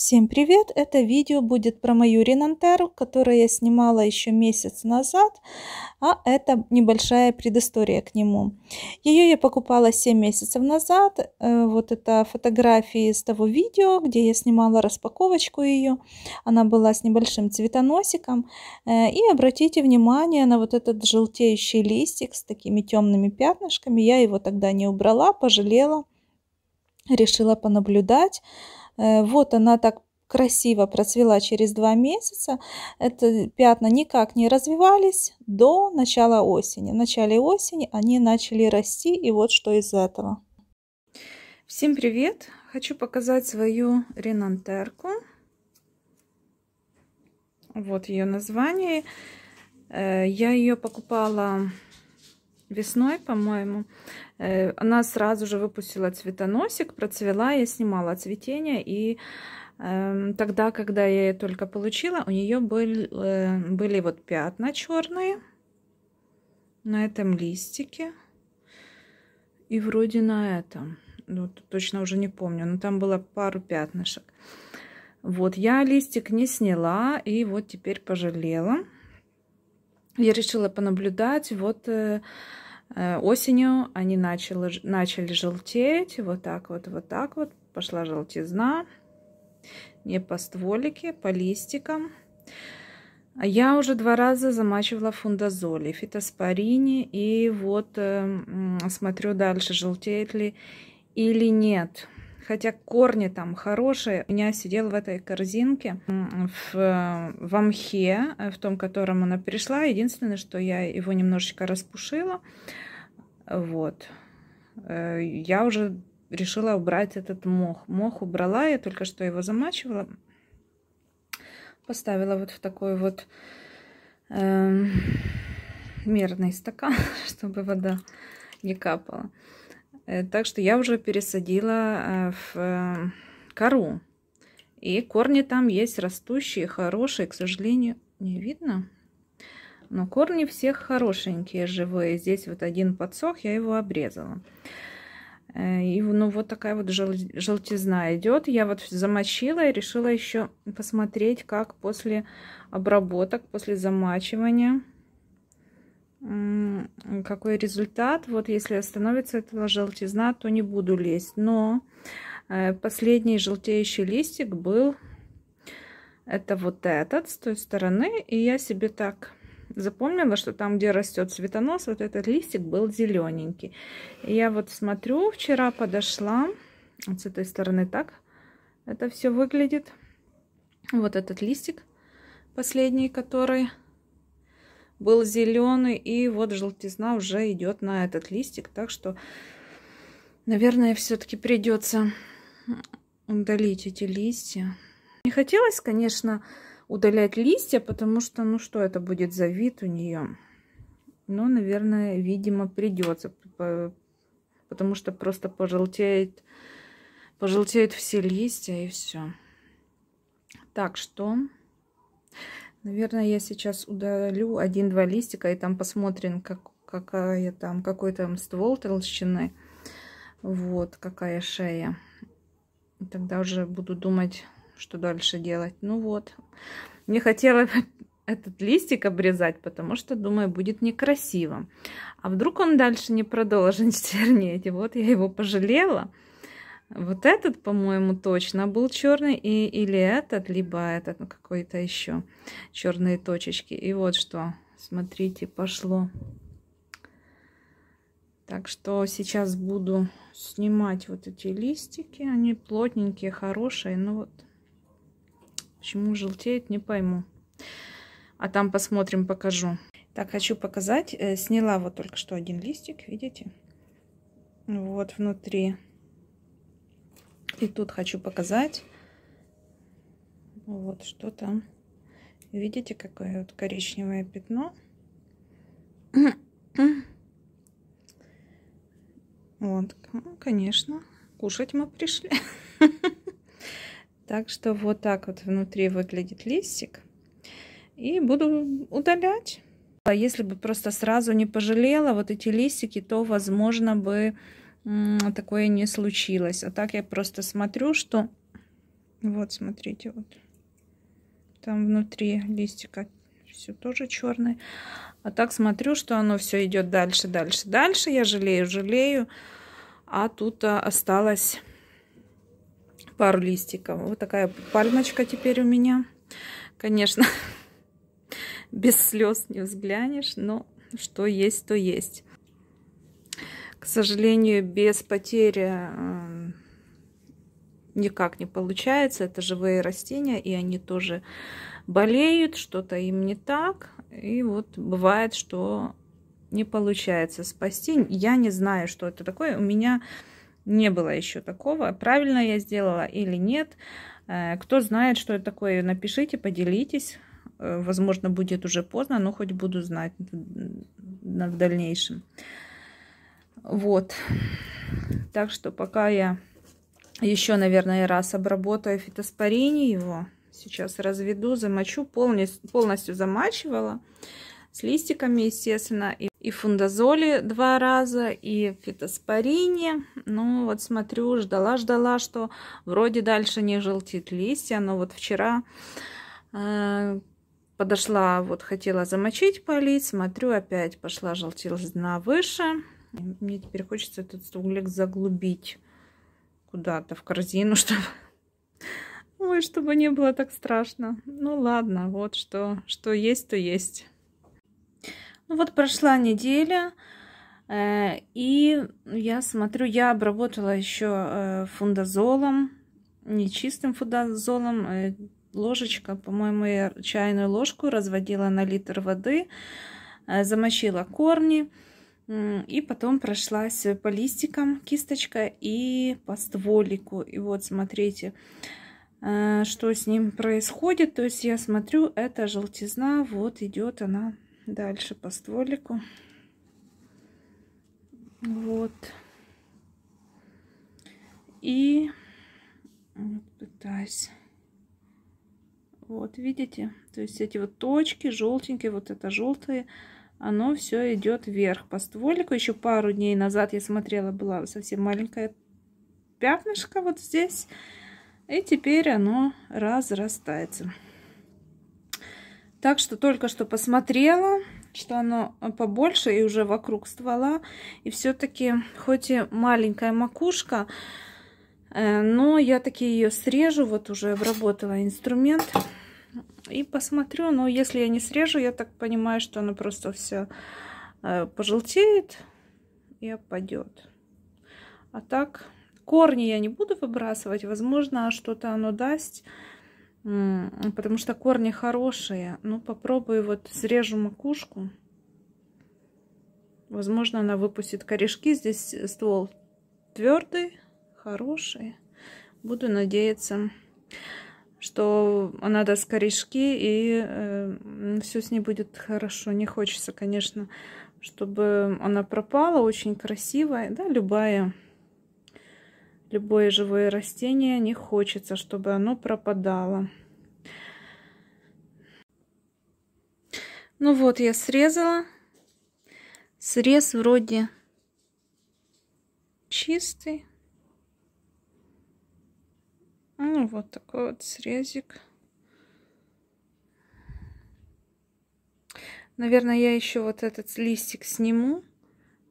Всем привет! Это видео будет про мою Ренантеру, которую я снимала еще месяц назад, а это небольшая предыстория к нему. Ее я покупала 7 месяцев назад, э, вот это фотографии из того видео, где я снимала распаковочку ее, она была с небольшим цветоносиком, э, и обратите внимание на вот этот желтеющий листик с такими темными пятнышками, я его тогда не убрала, пожалела, решила понаблюдать, Э, вот она так красиво процвела через два месяца. Это пятна никак не развивались до начала осени. В начале осени они начали расти, и вот что из этого. Всем привет! Хочу показать свою ренантерку. Вот ее название. Э, я ее покупала весной, по-моему, э, она сразу же выпустила цветоносик, процвела, я снимала цветение, и эм, тогда, когда я ее только получила, у нее были, э, были вот пятна черные на этом листике и вроде на этом. Вот, ну, точно уже не помню, но там было пару пятнышек. Вот, я листик не сняла и вот теперь пожалела я решила понаблюдать. Вот э, э, осенью они начали, начали желтеть. Вот так вот, вот так вот. Пошла желтизна. Не по стволике, по листикам. А я уже два раза замачивала фундазоли, фитоспорини. И вот э, смотрю дальше, желтеет ли или нет хотя корни там хорошие. У меня сидел в этой корзинке в, э, в амхе, э, в том, к она пришла. Единственное, что я его немножечко распушила. Вот. Э, я уже решила убрать этот мох. Мох убрала, я только что его замачивала. Поставила вот в такой вот э, мерный стакан, чтобы вода не капала. Э, так что я уже пересадила э, в э, кору. И корни там есть растущие, хорошие. К сожалению, не видно. Но корни всех хорошенькие, живые. Здесь вот один подсох, я его обрезала. И ну вот такая вот жел желтизна идет. Я вот замочила и решила еще посмотреть, как после обработок, после замачивания какой результат. Вот если остановится эта желтизна, то не буду лезть. Но э, последний желтеющий листик был, это вот этот, с той стороны. И я себе так запомнила, что там, где растет цветонос, вот этот листик был зелененький. я вот смотрю, вчера подошла, вот с этой стороны так это все выглядит. Вот этот листик последний, который был зеленый, и вот желтизна уже идет на этот листик, так что, наверное, все-таки придется удалить эти листья. Не хотелось, конечно, удалять листья, потому что, ну что, это будет за вид у нее. Но, наверное, видимо, придется, потому что просто пожелтеет, пожелтеют все листья и все. Так что Наверное, я сейчас удалю один-два листика и там посмотрим, как, какая там, какой там ствол толщины. Вот, какая шея. И тогда уже буду думать, что дальше делать. Ну вот. Не хотела этот листик обрезать, потому что, думаю, будет некрасиво. А вдруг он дальше не продолжит чернеть? И вот я его пожалела. Вот этот, по-моему, точно был черный, и, или этот, либо этот, ну, какой-то еще черные точечки. И вот что, смотрите, пошло. Так что сейчас буду снимать вот эти листики. Они плотненькие, хорошие, Ну вот почему желтеет, не пойму. А там посмотрим, покажу. Так, хочу показать. Э, сняла вот только что один листик, видите? Вот внутри и тут хочу показать, вот что там. Видите, какое вот коричневое пятно? Вот, ну, конечно, кушать мы пришли. Так что вот так вот внутри выглядит листик. И буду удалять. А Если бы просто сразу не пожалела вот эти листики, то, возможно, бы такое не случилось. А так я просто смотрю, что... Вот, смотрите, вот. Там внутри листика все тоже черное. А так смотрю, что оно все идет дальше, дальше, дальше. Я жалею, жалею. А тут а, осталось пару листиков. Вот такая пальмочка теперь у меня. Конечно, без слез не взглянешь, но что есть, то есть к сожалению, без потери эм, никак не получается. Это живые растения, и они тоже болеют, что-то им не так. И вот бывает, что не получается спасти. Я не знаю, что это такое. У меня не было еще такого. Правильно я сделала или нет. Э, кто знает, что это такое, напишите, поделитесь. Э, возможно, будет уже поздно, но хоть буду знать в дальнейшем. Вот. Так что пока я еще, наверное, раз обработаю фитоспорение его. Сейчас разведу, замочу. Полностью, полностью замачивала. С листиками, естественно. И, и фундазоли два раза, и фитоспорине. Ну, вот смотрю, ждала-ждала, что вроде дальше не желтит листья. Но вот вчера э, подошла, вот хотела замочить полить. Смотрю, опять пошла желтизна выше. Мне теперь хочется этот столик заглубить куда-то в корзину, чтобы... Ой, чтобы не было так страшно. Ну ладно, вот что, что есть, то есть. Ну вот прошла неделя, э, и я смотрю, я обработала еще э, фундазолом, не чистым фундазолом, э, ложечка, по-моему, я чайную ложку разводила на литр воды, э, замочила корни, и потом прошлась по листикам кисточка и по стволику. И вот смотрите, э, что с ним происходит. То есть я смотрю, это желтизна, вот идет она дальше по стволику. Вот. И пытаюсь. Вот, видите? То есть эти вот точки желтенькие, вот это желтые оно все идет вверх по стволику. Еще пару дней назад я смотрела, была совсем маленькая пятнышко вот здесь. И теперь оно разрастается. Так что только что посмотрела, что оно побольше и уже вокруг ствола. И все-таки, хоть и маленькая макушка, э, но я таки ее срежу. Вот уже обработала инструмент. И посмотрю, но если я не срежу, я так понимаю, что она просто вся э, пожелтеет и опадет. А так, корни я не буду выбрасывать. Возможно, что-то оно даст, потому что корни хорошие. Ну, попробую вот срежу макушку. Возможно, она выпустит корешки. Здесь ствол твердый, хороший. Буду надеяться что она даст корешки, и э, все с ней будет хорошо. Не хочется, конечно, чтобы она пропала. Очень красивая, да, любая, любое живое растение не хочется, чтобы оно пропадало. Ну вот, я срезала. Срез вроде чистый. ну, вот такой вот срезик. Наверное, я еще вот этот листик сниму,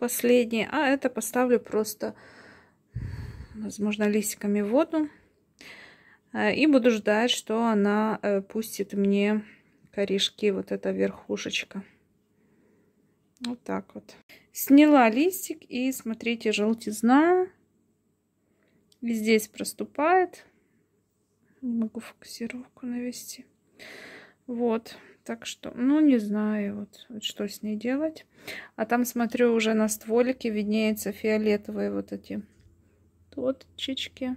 последний, а это поставлю просто, возможно, листиками в воду. Э, и буду ждать, что она э, пустит мне корешки, вот эта верхушечка. Вот так вот. Сняла листик и смотрите, желтизна. И здесь проступает. Не могу фокусировку навести. Вот. Так что, ну, не знаю, вот, вот что с ней делать. А там, смотрю, уже на стволике виднеется фиолетовые вот эти точечки.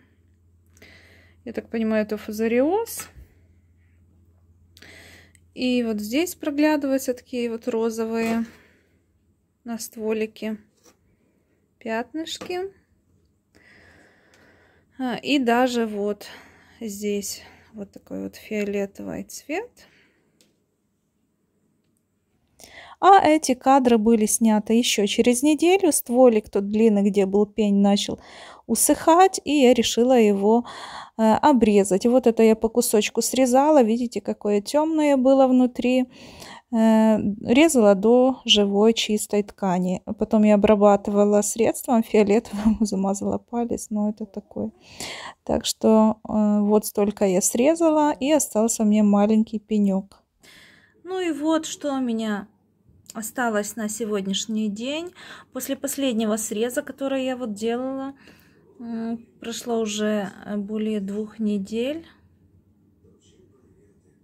Я так понимаю, это фузариоз. И вот здесь проглядываются такие вот розовые на стволике пятнышки. А, и даже вот здесь вот такой вот фиолетовый цвет. А эти кадры были сняты еще через неделю. Стволик тот длинный, где был пень, начал усыхать, и я решила его э, обрезать. Вот это я по кусочку срезала. Видите, какое темное было внутри. Э, резала до живой чистой ткани. Потом я обрабатывала средством фиолетовым, замазала палец, но это такое. Так что э, вот столько я срезала, и остался мне маленький пенек. Ну и вот что у меня осталось на сегодняшний день. После последнего среза, который я вот делала, прошло уже э, более двух недель.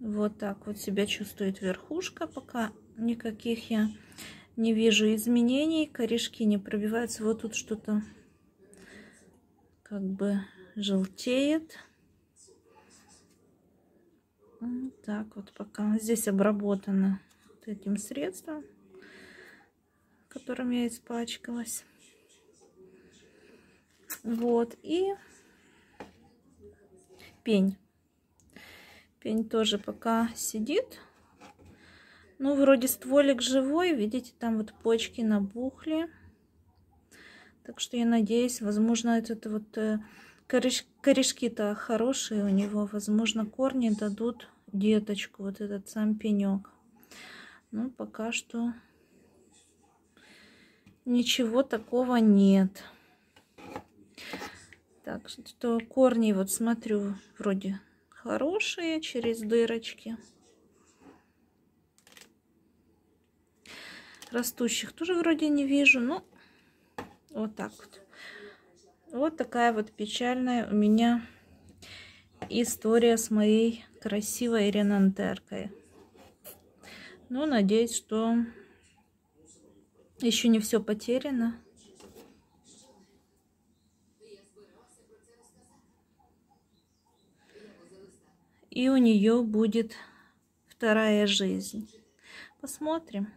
Вот так вот себя чувствует верхушка. Пока никаких я не вижу изменений. Корешки не пробиваются. Вот тут что-то как бы желтеет. Вот так вот пока. Здесь обработано вот этим средством, которым я испачкалась. Вот. И пень. Пень тоже пока сидит. Ну, вроде стволик живой. Видите, там вот почки набухли. Так что я надеюсь, возможно, этот вот э, корешки-то хорошие у него. Возможно, корни дадут деточку, вот этот сам пенек. Ну, пока что ничего такого нет. Так что корни, вот смотрю, вроде хорошие через дырочки. Растущих тоже вроде не вижу, но вот так вот. Вот такая вот печальная у меня история с моей красивой ренантеркой. Ну, надеюсь, что еще не все потеряно. и у нее будет вторая жизнь. Посмотрим.